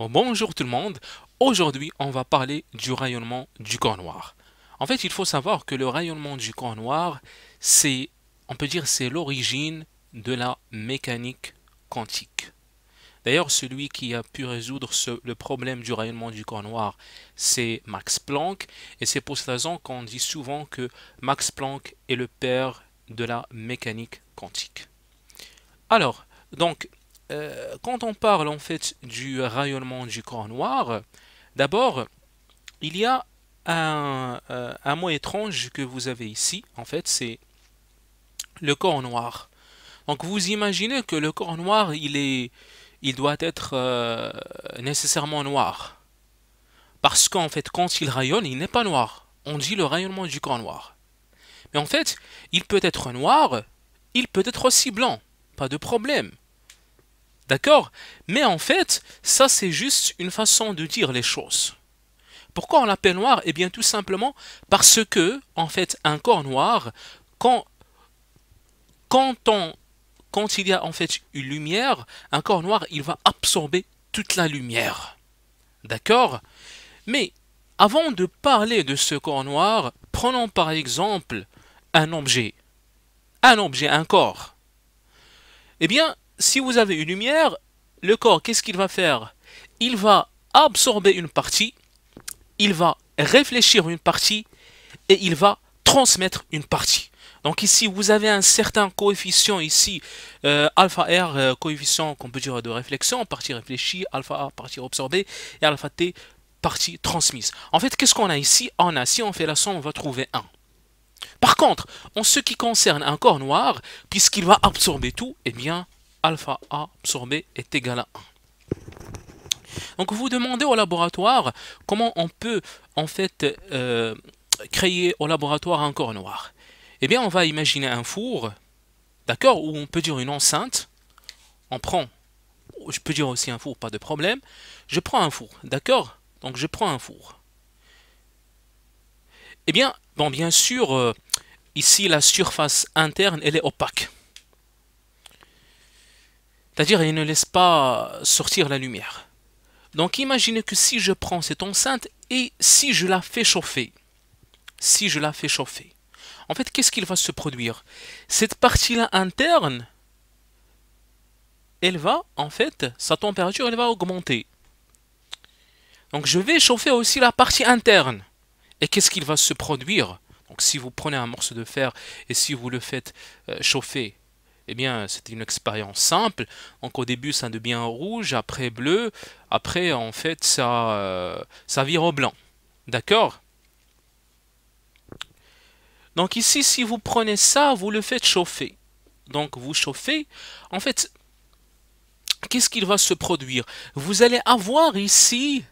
Oh, bonjour tout le monde, aujourd'hui on va parler du rayonnement du corps noir. En fait il faut savoir que le rayonnement du corps noir c'est, on peut dire c'est l'origine de la mécanique quantique. D'ailleurs celui qui a pu résoudre le problème du rayonnement du corps noir c'est Max Planck et c'est pour cette raison qu'on dit souvent que Max Planck est le père de la mécanique quantique. Alors, donc euh, quand on parle en fait du rayonnement du corps noir, d'abord, il y a euh, un, mot étrange que vous avez ici, en fait, c'est le corps noir. Donc vous imaginez que le corps noir, il, est, il doit être euh, nécessairement noir. Parce qu'en fait, quand il rayonne, il n'est pas noir. On dit le rayonnement du corps noir. Mais en fait, il peut être noir, il peut être aussi blanc, pas de problème. D'accord Mais en fait, ça c'est juste une façon de dire les choses. Pourquoi on l'appelle noir Eh bien tout simplement parce que, en fait, un corps noir, quand, quand, on, quand il y a en fait une lumière, un corps noir, il va absorber toute la lumière. D'accord Mais avant de parler de ce corps noir, prenons par exemple un objet. Un objet, un corps. Eh bien, si vous avez une lumière, le corps, qu'est-ce qu'il va faire Il va absorber une partie, il va réfléchir une partie et il va transmettre une partie. Donc ici, vous avez un certain coefficient ici, euh, alpha R, euh, coefficient qu'on peut dire de réflexion, partie réfléchie, alpha A, partie absorbée, et alpha T, partie transmise. En fait, qu'est-ce qu'on a ici On a, si on fait la somme, on va trouver 1. Par contre, en ce qui concerne un corps noir, puisqu'il va absorber tout, eh bien, alpha A absorbé est égal à 1. Donc vous demandez au laboratoire comment on peut en fait euh, créer au laboratoire un corps noir. Eh bien on va imaginer un four, d'accord, ou on peut dire une enceinte. On prend, je peux dire aussi un four, pas de problème. Je prends un four, d'accord Donc je prends un four. Eh bien, bon, bien sûr, euh, ici la surface interne elle est opaque. C'est-à-dire, il ne laisse pas sortir la lumière. Donc imaginez que si je prends cette enceinte et si je la fais chauffer, si je la fais chauffer, en fait, qu'est-ce qu'il va se produire Cette partie-là interne, elle va, en fait, sa température, elle va augmenter. Donc je vais chauffer aussi la partie interne. Et qu'est-ce qu'il va se produire Donc si vous prenez un morceau de fer et si vous le faites euh, chauffer eh bien, c'est une expérience simple. Donc au début, ça devient rouge, après bleu, après, en fait, ça, euh, ça vire au blanc. D'accord Donc ici, si vous prenez ça, vous le faites chauffer. Donc vous chauffez. En fait, qu'est-ce qu'il va se produire Vous allez avoir ici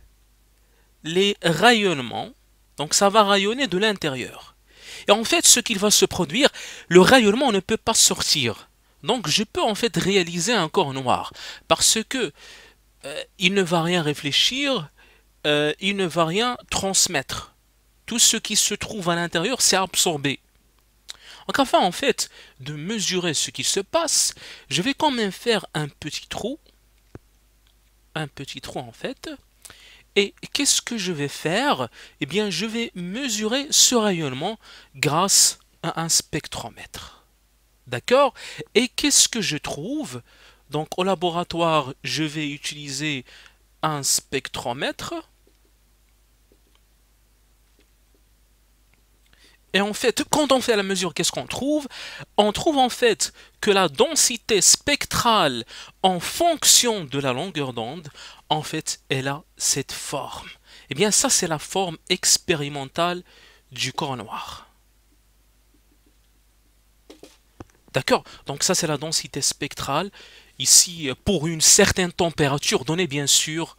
les rayonnements. Donc ça va rayonner de l'intérieur. Et en fait, ce qu'il va se produire, le rayonnement ne peut pas sortir. Donc je peux en fait réaliser un corps noir parce que euh, il ne va rien réfléchir, euh, il ne va rien transmettre. Tout ce qui se trouve à l'intérieur, s'est absorbé. Donc afin en fait de mesurer ce qui se passe, je vais quand même faire un petit trou, un petit trou en fait. Et qu'est-ce que je vais faire Eh bien, je vais mesurer ce rayonnement grâce à un spectromètre. D'accord Et qu'est-ce que je trouve Donc au laboratoire, je vais utiliser un spectromètre. Et en fait, quand on fait la mesure, qu'est-ce qu'on trouve On trouve en fait que la densité spectrale en fonction de la longueur d'onde, en fait, elle a cette forme. Et eh bien ça, c'est la forme expérimentale du corps noir. D'accord Donc ça, c'est la densité spectrale. Ici, euh, pour une certaine température donnée, bien sûr,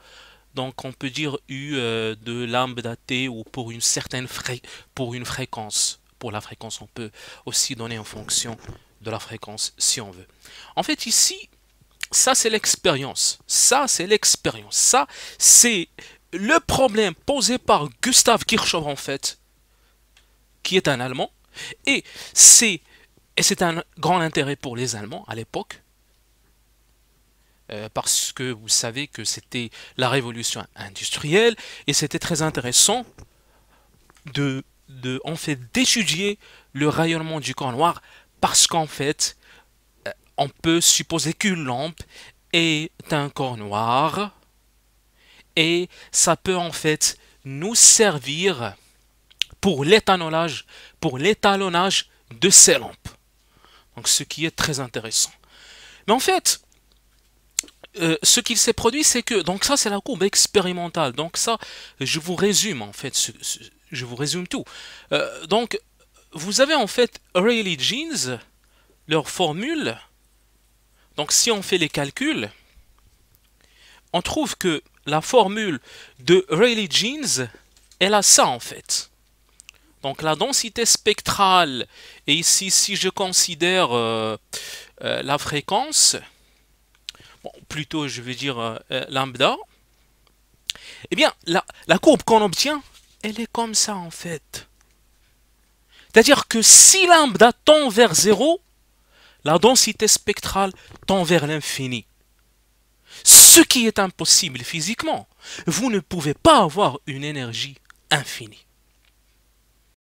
donc on peut dire U euh, de lambda T ou pour une certaine pour une fréquence. Pour la fréquence, on peut aussi donner en fonction de la fréquence si on veut. En fait, ici, ça c'est l'expérience. Ça c'est l'expérience. Ça c'est le problème posé par Gustav Kirchhoff en fait, qui est un Allemand. Et c'est et c'est un grand intérêt pour les Allemands à l'époque, euh, parce que vous savez que c'était la révolution industrielle, et c'était très intéressant de, de en fait, d'étudier le rayonnement du corps noir, parce qu'en fait, euh, on peut supposer qu'une lampe est un corps noir, et ça peut en fait nous servir pour l'étalonnage, pour l'étalonnage de ces lampes. Donc ce qui est très intéressant. Mais en fait, euh, ce qu'il s'est produit, c'est que, donc ça c'est la courbe expérimentale, donc ça, je vous résume en fait, je vous résume tout. Euh, donc, vous avez en fait Rayleigh Jeans, leur formule, donc si on fait les calculs, on trouve que la formule de Rayleigh Jeans, elle a ça en fait. Donc la densité spectrale, et ici si je considère euh, euh, la fréquence, plutôt je veux dire euh, lambda, eh bien la, la courbe qu'on obtient, elle est comme ça en fait. C'est-à-dire que si lambda tend vers zéro, la densité spectrale tend vers l'infini. Ce qui est impossible physiquement. Vous ne pouvez pas avoir une énergie infinie.